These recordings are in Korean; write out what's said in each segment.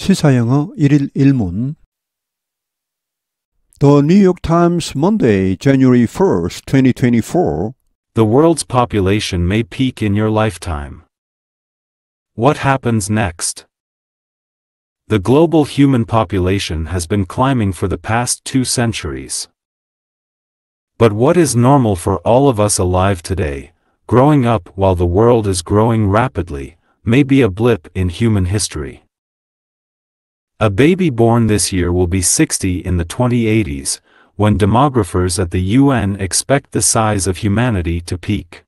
시사영어 1일 1문 The New York Times Monday, January 1st, 2024 The world's population may peak in your lifetime. What happens next? The global human population has been climbing for the past two centuries. But what is normal for all of us alive today, growing up while the world is growing rapidly, may be a blip in human history. A baby born this year will be 60 in the 2080s, when demographers at the UN expect the size of humanity to peak.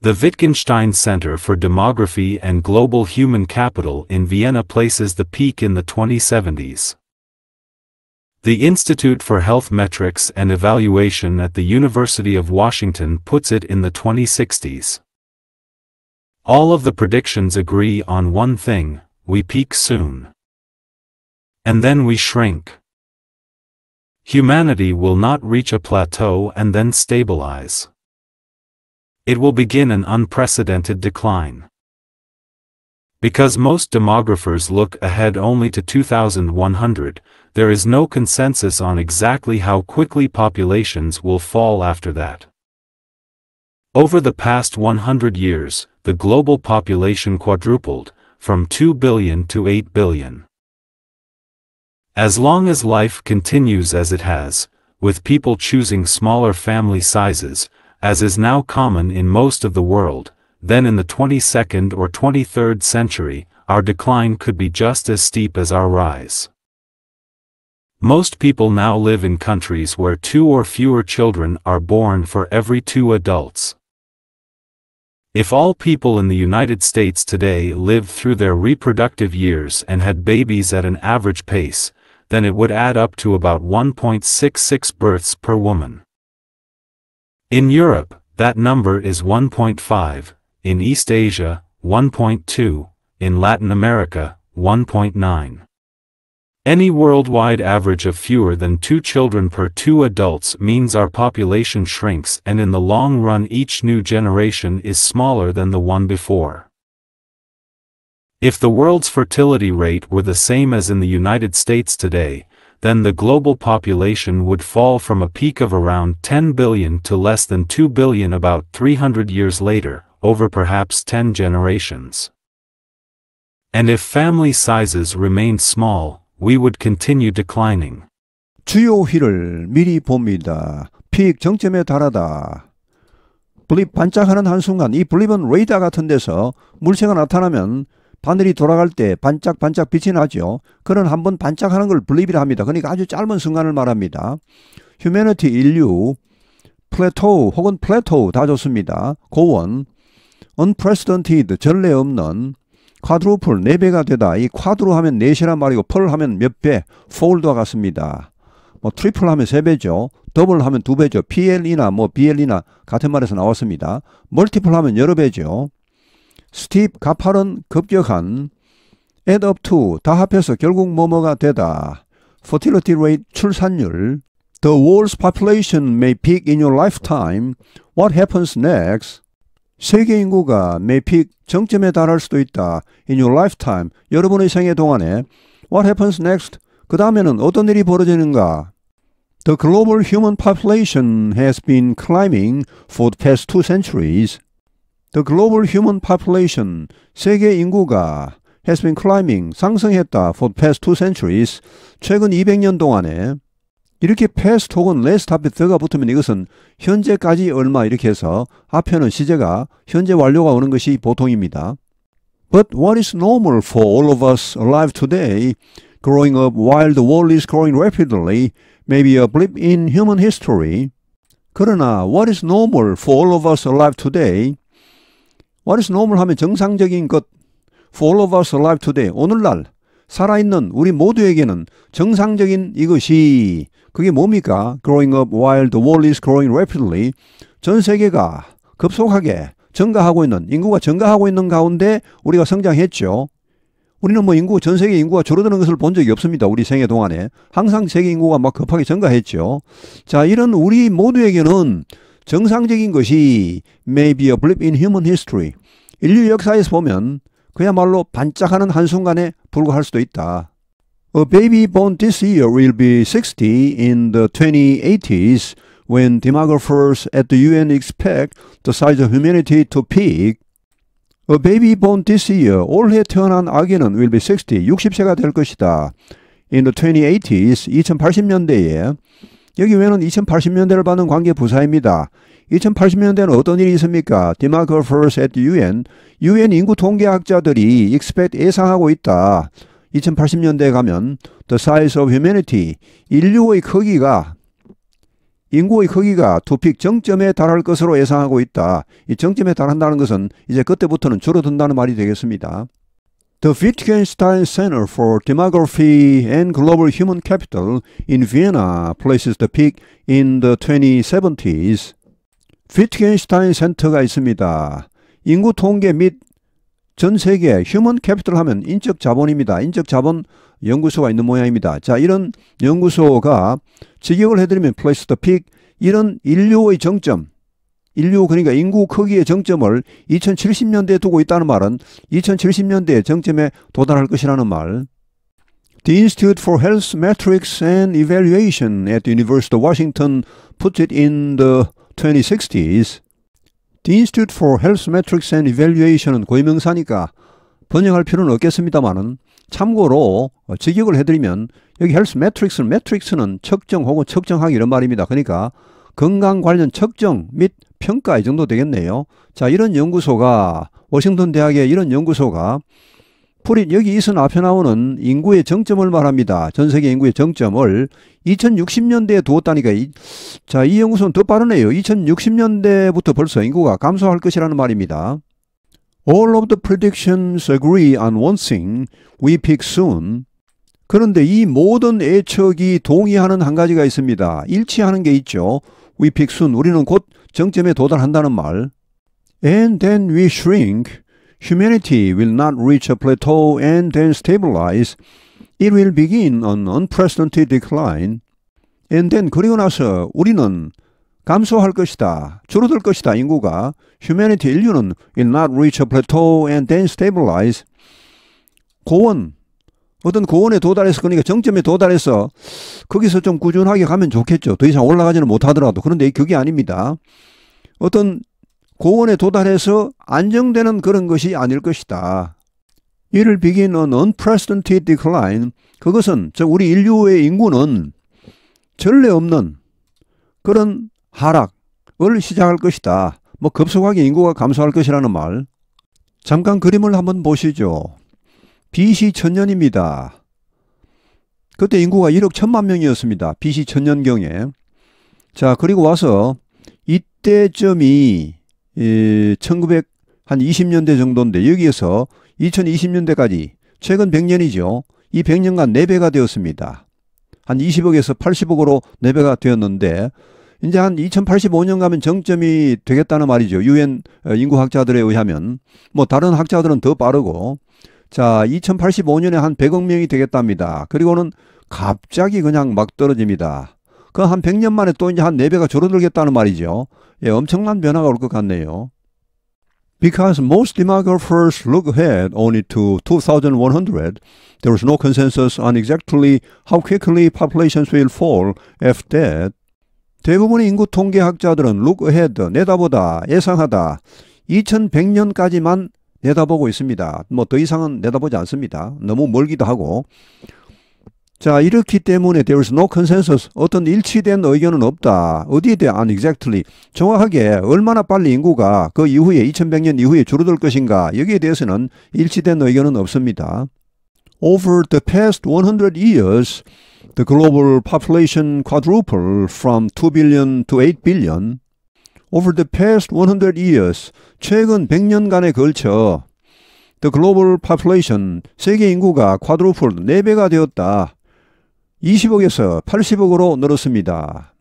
The Wittgenstein Center for Demography and Global Human Capital in Vienna places the peak in the 2070s. The Institute for Health Metrics and Evaluation at the University of Washington puts it in the 2060s. All of the predictions agree on one thing, we peak soon and then we shrink. Humanity will not reach a plateau and then stabilize. It will begin an unprecedented decline. Because most demographers look ahead only to 2100, there is no consensus on exactly how quickly populations will fall after that. Over the past 100 years, the global population quadrupled, from 2 billion to 8 billion. As long as life continues as it has, with people choosing smaller family sizes, as is now common in most of the world, then in the 22nd or 23rd century, our decline could be just as steep as our rise. Most people now live in countries where two or fewer children are born for every two adults. If all people in the United States today lived through their reproductive years and had babies at an average pace, then it would add up to about 1.66 births per woman. In Europe, that number is 1.5, in East Asia, 1.2, in Latin America, 1.9. Any worldwide average of fewer than two children per two adults means our population shrinks and in the long run each new generation is smaller than the one before. If the world's fertility rate were the same as in the United States today, then the global population would fall from a peak of around 10 billion to less than 2 billion about 300 years later, over perhaps 10 generations. And if family sizes remained small, we would continue declining. 주요 휠을 미리 봅니다. 픽 정점에 달하다. 블립 반짝하는 순간. 이 블립은 레이더 같은 데서 물체가 나타나면 바늘이 돌아갈 때 반짝반짝 빛이 나죠. 그는 한번 반짝하는 걸 블립이라 합니다. 그러니까 아주 짧은 순간을 말합니다. 휴메니티 인류, 플래토우 혹은 플래토우 다 좋습니다. 고원, unprecedented 전례 없는 쿼드루플 4배가 되다. 이 쿼드로 하면 4시란 말이고 펄 하면 몇 배, 폴드와 같습니다. 뭐 트리플 하면 3배죠. 더블 하면 2배죠. PL이나 뭐 BL이나 같은 말에서 나왔습니다. 멀티플 하면 여러 배죠. 스티브 가팔은 급격한 add up to 다 합해서 결국 뭐뭐가 되다. fertility rate 출산율 The world's population may peak in your lifetime. What happens next? 세계 인구가 may peak 정점에 달할 수도 있다. In your lifetime. 여러분의 생애 동안에. What happens next? 그 다음에는 어떤 일이 벌어지는가? The global human population has been climbing for the past two centuries. The global human population, 세계 인구가 has been climbing, 상승했다 for the past two centuries, 최근 200년 동안에 이렇게 past 혹은 last 앞에 the가 붙으면 이것은 현재까지 얼마 이렇게 해서 앞에는 시제가 현재 완료가 오는 것이 보통입니다. But what is normal for all of us alive today? Growing up while the world is growing rapidly, maybe a blip in human history. 그러나 what is normal for all of us alive today? What is normal 하면 정상적인 것. For all of us alive today. 오늘날 살아있는 우리 모두에게는 정상적인 이것이 그게 뭡니까? Growing up while the world is growing rapidly. 전 세계가 급속하게 증가하고 있는 인구가 증가하고 있는 가운데 우리가 성장했죠. 우리는 뭐 인구 전 세계 인구가 줄어드는 것을 본 적이 없습니다. 우리 생애 동안에 항상 세계 인구가 막 급하게 증가했죠. 자, 이런 우리 모두에게는 정상적인 것이 may be a blip in human history. 인류 역사에서 보면 그야말로 반짝하는 한순간에 불과할 수도 있다. A baby born this year will be 60 in the 2080s when demographers at the UN expect the size of humanity to peak. A baby born this year, 올해 태어난 아기는 will be 60, 60세가 될 것이다. In the 2080s, 2080년대에 여기 왜는 2080년대를 받는 관계 부사입니다. 2080년대는 어떤 일이 있습니까? Demographers at UN, UN 인구 통계학자들이 expect 예상하고 있다. 2080년대에 가면 The size of humanity, 인류의 크기가 인구의 크기가 투픽 정점에 달할 것으로 예상하고 있다. 이 정점에 달한다는 것은 이제 그때부터는 줄어든다는 말이 되겠습니다. The Wittgenstein Center for Demography and Global Human Capital in Vienna places the peak in the 2070s. 비트겐슈타인 센터가 있습니다. 인구 통계 및 전 세계 휴먼 캐피털 하면 인적 자본입니다. 인적 자본 연구소가 있는 모양입니다. 자, 이런 연구소가 직역을 해드리면 플레이스 더 픽, 이런 인류의 정점, 인류 그러니까 인구 크기의 정점을 2070년대에 두고 있다는 말은 2070년대의 정점에 도달할 것이라는 말. The Institute for Health Metrics and Evaluation at the University of Washington p u t it in the 2060s. The Institute for Health Metrics and Evaluation은 고유명사니까 번역할 필요는 없겠습니다만은 참고로 어, 직역을 해드리면 여기 헬스 매트릭스는 매트릭스는 측정 혹은 측정하기 이런 말입니다. 그러니까 건강 관련 측정 및 평가 이 정도 되겠네요. 자 이런 연구소가 워싱턴 대학의 이런 연구소가 프린 여기 이선 앞에 나오는 인구의 정점을 말합니다. 전 세계 인구의 정점을 2060년대에 두었다니까 이, 자, 이 연구소는 더 빠르네요. 2060년대부터 벌써 인구가 감소할 것이라는 말입니다. All of the predictions agree on one thing. We pick soon. 그런데 이 모든 예측이 동의하는 한 가지가 있습니다. 일치하는 게 있죠. We pick soon. 우리는 곧 정점에 도달한다는 말. And then we shrink. humanity will not reach a plateau and then stabilize. It will begin an unprecedented decline. And then 그리고 나서 우리는 감소할 것이다. 줄어들 것이다. 인구가 humanity 인류는 will not reach a plateau and then stabilize. 고원 어떤 고원에 도달해서 그러니까 정점에 도달해서 거기서 좀 꾸준하게 가면 좋겠죠. 더 이상 올라가지는 못하더라도 그런데 그게 아닙니다. 어떤 고원에 도달해서 안정되는 그런 것이 아닐 것이다. 이를 비긴 a unprecedented decline, 그것은 즉 우리 인류의 인구는 전례 없는 그런 하락을 시작할 것이다. 뭐 급속하게 인구가 감소할 것이라는 말. 잠깐 그림을 한번 보시죠. BC 천년입니다. 그때 인구가 1억 천만 명이었습니다. BC 천년경에. 자, 그리고 와서 이때쯤이 이 1900, 한 20년대 정도인데 여기에서 2020년대까지 최근 100년이죠. 이 100년간 4배가 되었습니다. 한 20억에서 80억으로 4배가 되었는데 이제 한 2085년 가면 정점이 되겠다는 말이죠. 유엔 어, 인구학자들에 의하면 뭐 다른 학자들은 더 빠르고 자 2085년에 한 100억 명이 되겠답니다. 그리고는 갑자기 그냥 막 떨어집니다. 그한 100년 만에 또 이제 한 4배가 줄어들겠다는 말이죠. 예, 엄청난 변화가 올 것 같네요. Because most demographers look ahead only to 2100, there is no consensus on exactly how quickly populations will fall if dead. 대부분의 인구 통계학자들은 look ahead, 내다보다, 예상하다, 2100년까지만 내다보고 있습니다. 뭐 더 이상은 내다보지 않습니다. 너무 멀기도 하고 자, 이렇기 때문에 there is no consensus. 어떤 일치된 의견은 없다. 어디에 대한 exactly. 정확하게 얼마나 빨리 인구가 그 이후에 2100년 이후에 줄어들 것인가. 여기에 대해서는 일치된 의견은 없습니다. Over the past 100 years, the global population quadrupled from 2 billion to 8 billion. Over the past 100 years, 최근 100년간에 걸쳐 the global population, 세계 인구가 quadrupled, 4배가 되었다. 20억에서 80억으로 늘었습니다.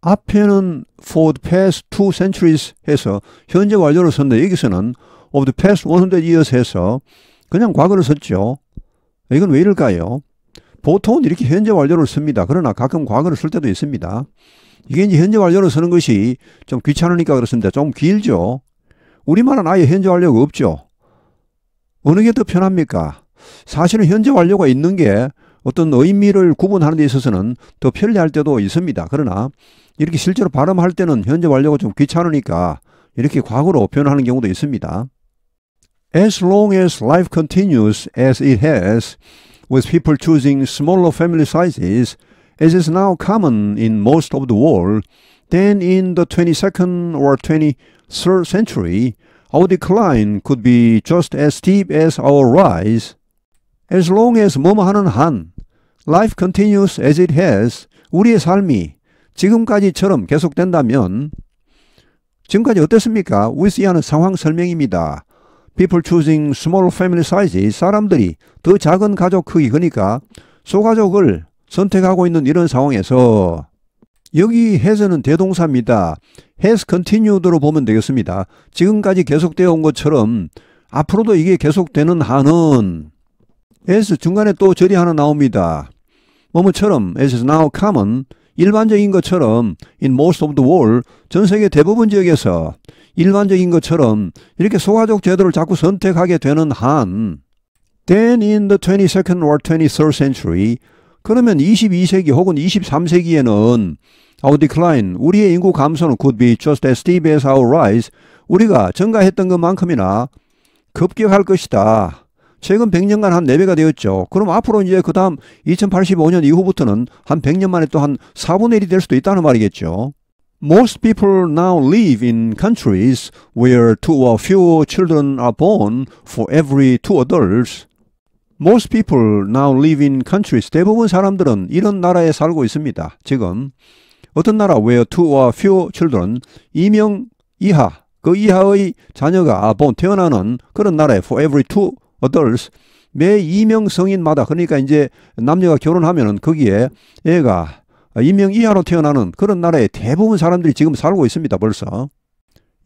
앞에는 for the past two centuries 해서 현재 완료를 썼는데 여기서는 of the past 100 years 해서 그냥 과거를 썼죠. 이건 왜 이럴까요? 보통은 이렇게 현재 완료를 씁니다. 그러나 가끔 과거를 쓸 때도 있습니다. 이게 이제 현재 완료를 쓰는 것이 좀 귀찮으니까 그렇습니다. 좀 길죠. 우리말은 아예 현재 완료가 없죠. 어느 게 더 편합니까? 사실은 현재 완료가 있는 게 어떤 의미를 구분하는 데 있어서는 더 편리할 때도 있습니다. 그러나 이렇게 실제로 발음할 때는 현재 완료가 좀 귀찮으니까 이렇게 과거로 표현하는 경우도 있습니다. As long as life continues as it has, with people choosing smaller family sizes, as is now common in most of the world, then in the 22nd or 23rd century, our decline could be just as steep as our rise. As long as 뭐뭐 하는 한, life continues as it has 우리의 삶이 지금까지처럼 계속된다면 지금까지 어땠습니까? 위스이하는 상황 설명입니다. People choosing small family sizes 사람들이 더 작은 가족 크기 그러니까 소가족을 선택하고 있는 이런 상황에서 여기 has는 대동사입니다. has continued로 보면 되겠습니다. 지금까지 계속되어 온 것처럼 앞으로도 이게 계속되는 한은 as 중간에 또 절이 하나 나옵니다. 뭐뭐처럼 as is now common 일반적인 것처럼 in most of the world 전 세계 대부분 지역에서 일반적인 것처럼 이렇게 소가족 제도를 자꾸 선택하게 되는 한 then in the 22nd or 23rd century 그러면 22세기 혹은 23세기에는 our decline 우리의 인구 감소는 could be just as steep as our rise 우리가 증가했던 것만큼이나 급격할 것이다. 최근 100년간 한 4배가 되었죠. 그럼 앞으로 이제 그 다음 2085년 이후부터는 한 100년 만에 또 한 4분의 1이 될 수도 있다는 말이겠죠. Most people now live in countries where two or fewer children are born for every two adults. Most people now live in countries. 대부분 사람들은 이런 나라에 살고 있습니다. 지금 어떤 나라 where two or fewer children 2명 이하 그 이하의 자녀가 본 태어나는 그런 나라에 for every two adults 매 2명 성인마다 그러니까 이제 남녀가 결혼하면은 거기에 애가 2명 이하로 태어나는 그런 나라의 대부분 사람들이 지금 살고 있습니다. 벌써.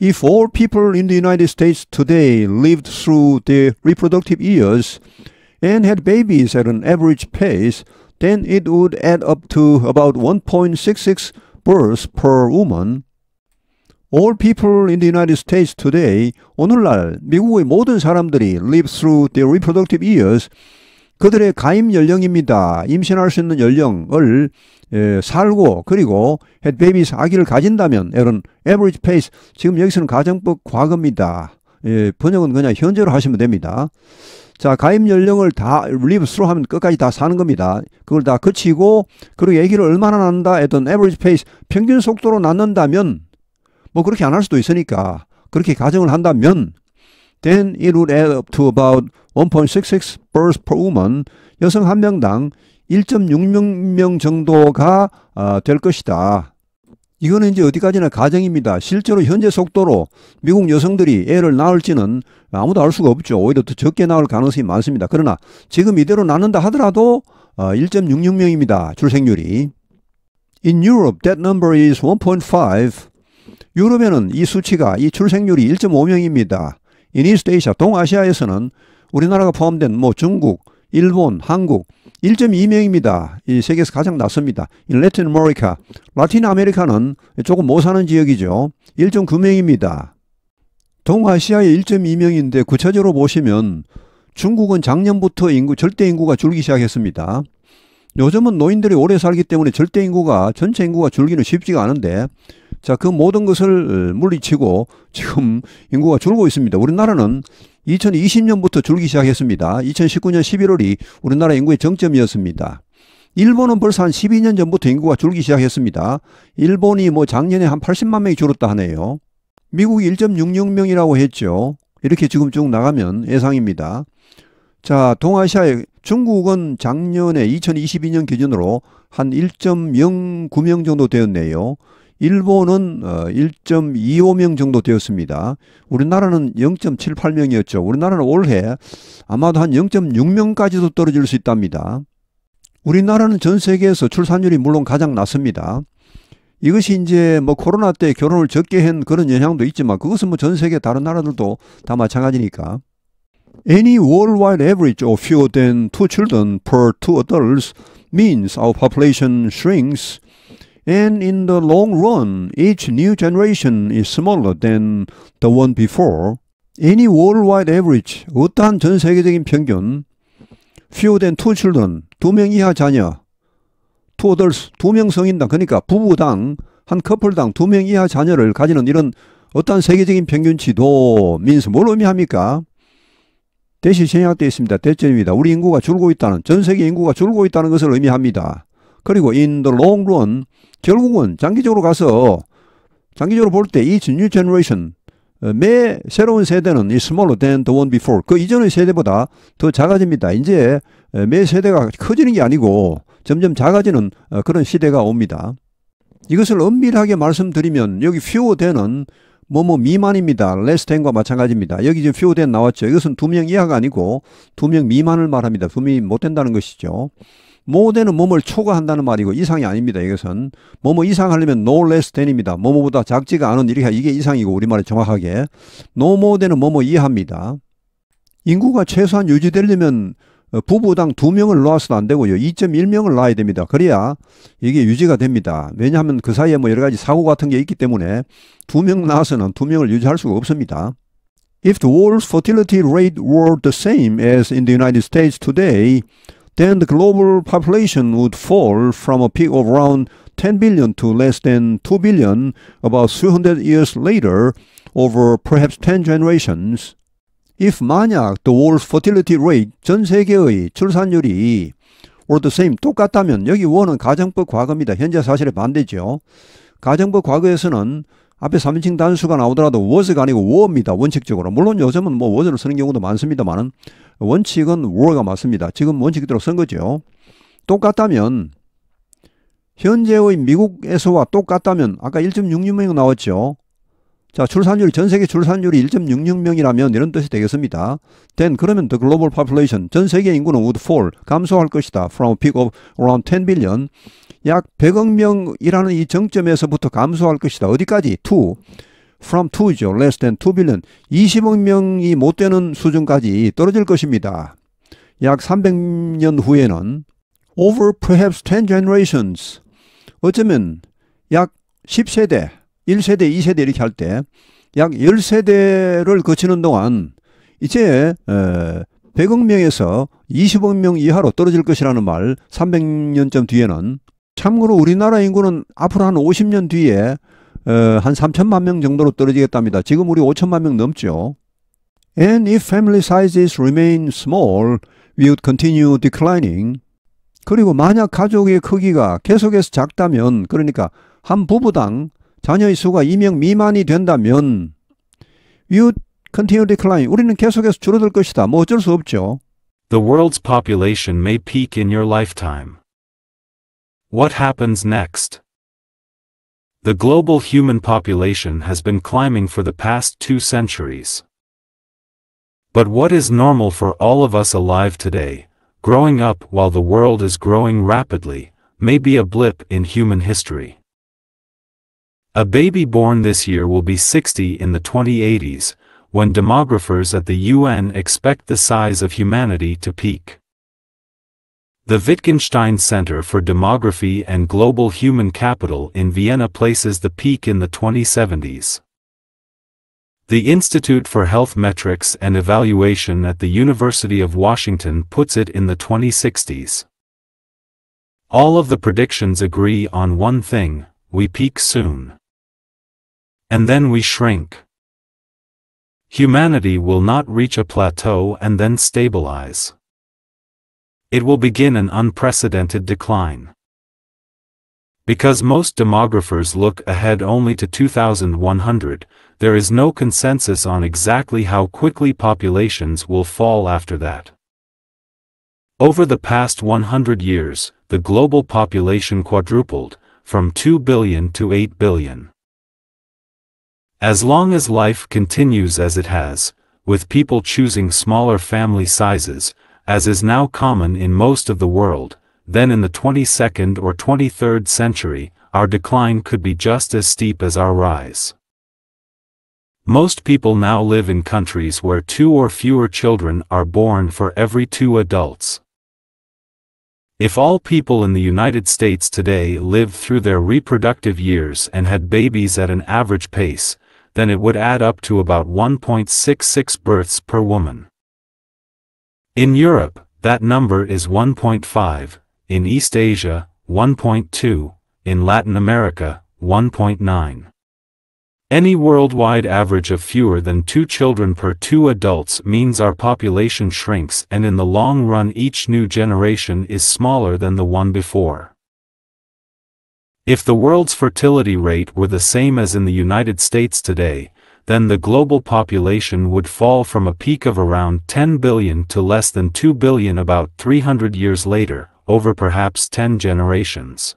If all people in the United States today lived through their reproductive years and had babies at an average pace, then it would add up to about 1.66 births per woman. All people in the United States today, 오늘날 미국의 모든 사람들이 live through their reproductive years, 그들의 가임 연령입니다. 임신할 수 있는 연령을 에, 살고 그리고 had babies 아기를 가진다면 에런 average pace 지금 여기서는 가정법 과거입니다. 예, 번역은 그냥 현재로 하시면 됩니다. 자, 가임 연령을 다 live through 하면 끝까지 다 사는 겁니다. 그걸 다 거치고 그리고 얘기를 얼마나 낳는다 했던 average pace 평균 속도로 낳는다면 뭐 그렇게 안 할 수도 있으니까 그렇게 가정을 한다면 then it would add up to about 1.66 births per woman 여성 한 명당 1.6명 정도가 어, 될 것이다. 이거는 이제 어디까지나 가정입니다. 실제로 현재 속도로 미국 여성들이 애를 낳을지는 아무도 알 수가 없죠. 오히려 더 적게 낳을 가능성이 많습니다. 그러나 지금 이대로 낳는다 하더라도 1.66명입니다. 어, 출생률이. In Europe, that number is 유럽에는 이 수치가 이 출생률이 1.5명입니다. 이니스테이샤 동아시아에서는 우리나라가 포함된 뭐 중국, 일본, 한국 1.2명입니다. 이 세계에서 가장 낮습니다. 레틴 아메리카, 라틴 아메리카는 조금 못 사는 지역이죠. 1.9명입니다. 동아시아의 1.2명인데 구체적으로 보시면 중국은 작년부터 인구 절대 인구가 줄기 시작했습니다. 요즘은 노인들이 오래 살기 때문에 절대 인구가 전체 인구가 줄기는 쉽지가 않은데 자, 그 모든 것을 어, 물리치고 지금 인구가 줄고 있습니다. 우리나라는 2020년부터 줄기 시작했습니다. 2019년 11월이 우리나라 인구의 정점이었습니다. 일본은 벌써 한 12년 전부터 인구가 줄기 시작했습니다. 일본이 뭐 작년에 한 80만 명이 줄었다 하네요. 미국이 1.66명이라고 했죠. 이렇게 지금 쭉 나가면 예상입니다. 자, 동아시아의 중국은 작년에 2022년 기준으로 한 1.09명 정도 되었네요. 일본은 1.25명 어, 정도 되었습니다. 우리나라는 0.78명이었죠. 우리나라는 올해 아마도 한 0.6명까지도 떨어질 수 있답니다. 우리나라는 전 세계에서 출산율이 물론 가장 낮습니다. 이것이 이제 뭐 코로나 때 결혼을 적게 한 그런 영향도 있지만 그것은 뭐 전 세계 다른 나라들도 다 마찬가지니까. Any worldwide average of fewer than two children per two adults means our population shrinks And in the long run, each new generation is smaller than the one before. Any worldwide average, 어떠한 전 세계적인 평균, fewer than two children, 두명 이하 자녀, two adults, 두명 성인당, 그러니까 부부당, 한 커플당 두 명 이하 자녀를 가지는 이런 어떠한 세계적인 평균치도 means 뭘 의미합니까? 대시 생략되어 있습니다. 대전입니다. 우리 인구가 줄고 있다는, 전 세계 인구가 줄고 있다는 것을 의미합니다. 그리고 in the long run, 결국은 장기적으로 가서 장기적으로 볼 때 이 new generation 어, 매 새로운 세대는 이 smaller than the one before 그 이전의 세대보다 더 작아집니다. 이제 어, 매 세대가 커지는 게 아니고 점점 작아지는 어, 그런 시대가 옵니다. 이것을 엄밀하게 말씀드리면 여기 few than은 뭐뭐 미만입니다. less than과 마찬가지입니다. 여기 지금 few than 나왔죠. 이것은 두 명 이하가 아니고 두 명 미만을 말합니다. 두 명이 못 된다는 것이죠. 모델는 몸을 초과한다는 말이고 이상이 아닙니다. 이것은 뭐뭐 이상하려면 no less than입니다. 뭐뭐보다 작지가 않은 이렇게 이게 이상이고 우리말에 정확하게 no more than은 뭐뭐 이해합니다 인구가 최소한 유지되려면 어, 부부당 두명을 놓아서도 안 되고요. 2.1명을 놔야 됩니다. 그래야 이게 유지가 됩니다. 왜냐하면 그 사이에 뭐 여러 가지 사고 같은 게 있기 때문에 두 명낳서는 두명을 유지할 수가 없습니다. If the world's fertility rate were the same as in the United States today, then the global population would fall from a peak of around 10 billion to less than 2 billion about 300 years later over perhaps 10 generations. If 만약 the world's fertility rate 전 세계의 출산율이 were the same 똑같다면 여기 원은 가정법 과거입니다. 현재 사실에 반대죠. 가정법 과거에서는 앞에 3인칭 단수가 나오더라도 was가 아니고 were입니다. 원칙적으로. 물론 요즘은 뭐 was를 쓰는 경우도 많습니다만은 원칙은 war가 맞습니다. 지금 원칙대로 쓴 거죠. 똑같다면 현재의 미국에서와 똑같다면 아까 1.66명 이 나왔죠. 자, 출산율 전 세계 출산율이 1.66명이라면 이런 뜻이 되겠습니다. Then 그러면 the global population 전 세계 인구는 would fall 감소할 것이다. From a peak of around 10 billion 약 100억 명이라는 이 정점에서부터 감소할 것이다. 어디까지? To from 2죠. less than 2 billion. 20억 명이 못 되는 수준까지 떨어질 것입니다. 약 300년 후에는 over perhaps 10 generations. 어쩌면 약 10세대, 1세대, 2세대 이렇게 할 때 약 10세대를 거치는 동안 이제 100억 명에서 20억 명 이하로 떨어질 것이라는 말 300년쯤 뒤에는 참고로 우리나라 인구는 앞으로 한 50년 뒤에 한 3천만 명 정도로 떨어지겠답니다. 지금 우리 5천만 명 넘죠. And if family sizes remain small, we would continue declining. 그리고 만약 가족의 크기가 계속해서 작다면, 그러니까 한 부부당 자녀의 수가 2명 미만이 된다면, we would continue declining. 우리는 계속해서 줄어들 것이다. 뭐 어쩔 수 없죠. The world's population may peak in your lifetime. What happens next? The global human population has been climbing for the past two centuries. But what is normal for all of us alive today, growing up while the world is growing rapidly, may be a blip in human history. A baby born this year will be 60 in the 2080s, when demographers at the UN expect the size of humanity to peak. The Wittgenstein Center for Demography and Global Human Capital in Vienna places the peak in the 2070s. The Institute for Health Metrics and Evaluation at the University of Washington puts it in the 2060s. All of the predictions agree on one thing, we peak soon. And then we shrink. Humanity will not reach a plateau and then stabilize it will begin an unprecedented decline. Because most demographers look ahead only to 2100, there is no consensus on exactly how quickly populations will fall after that. Over the past 100 years, the global population quadrupled, from 2 billion to 8 billion. As long as life continues as it has, with people choosing smaller family sizes, as is now common in most of the world, then in the 22nd or 23rd century, our decline could be just as steep as our rise. Most people now live in countries where two or fewer children are born for every two adults. If all people in the United States today lived through their reproductive years and had babies at an average pace, then it would add up to about 1.66 births per woman. In Europe, that number is 1.5, in East Asia, 1.2, in Latin America, 1.9. Any worldwide average of fewer than two children per two adults means our population shrinks and in the long run each new generation is smaller than the one before. If the world's fertility rate were the same as in the United States today, then the global population would fall from a peak of around 10 billion to less than 2 billion about 300 years later, over perhaps 10 generations.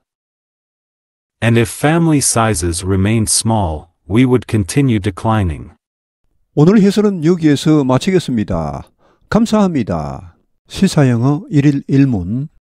And if family sizes remained small, we would continue declining. 오늘 해설은 여기에서 마치겠습니다. 감사합니다. 시사영어 1일 1문